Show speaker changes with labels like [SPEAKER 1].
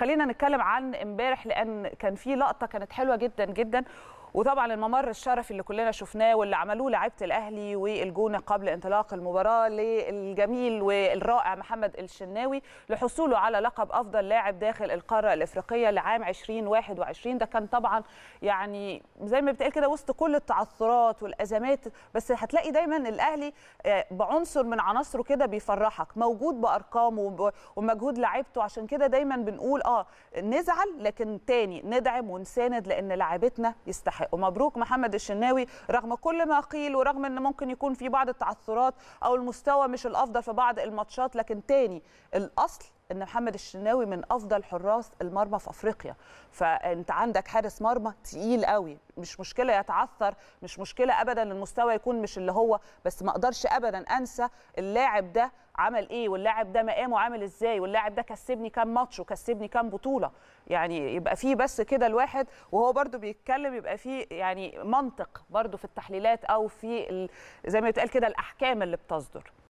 [SPEAKER 1] خلينا نتكلم عن امبارح لان كان في لقطه كانت حلوه جدا جدا وطبعا الممر الشرفي اللي كلنا شفناه واللي عملوه لعيبه الاهلي والجونه قبل انطلاق المباراه للجميل والرائع محمد الشناوي لحصوله على لقب افضل لاعب داخل القاره الافريقيه لعام 2021 ده كان طبعا يعني زي ما بتقال كده وسط كل التعثرات والازمات بس هتلاقي دايما الاهلي آه، بعنصر من عناصره كده بيفرحك موجود بارقامه ومجهود لعيبته عشان كده دايما بنقول اه نزعل لكن تاني ندعم ونساند لان لعيبتنا يستحق يستحق ومبروك محمد الشناوي رغم كل ما قيل ورغم ان ممكن يكون في بعض التعثرات او المستوى مش الافضل في بعض الماتشات لكن تاني الاصل ان محمد الشناوي من افضل حراس المرمى في افريقيا فانت عندك حارس مرمى تقيل قوي مش مشكله يتعثر مش مشكله ابدا المستوى يكون مش اللي هو بس ما اقدرش ابدا انسى اللاعب ده عمل ايه واللاعب ده مقامه عامل ازاي واللاعب ده كسبني كام ماتش وكسبني كام بطوله يعني يبقى فيه بس كده الواحد وهو برده بيتكلم يبقى فيه يعني منطق برده في التحليلات او في زي ما بيتقال كده الاحكام اللي بتصدر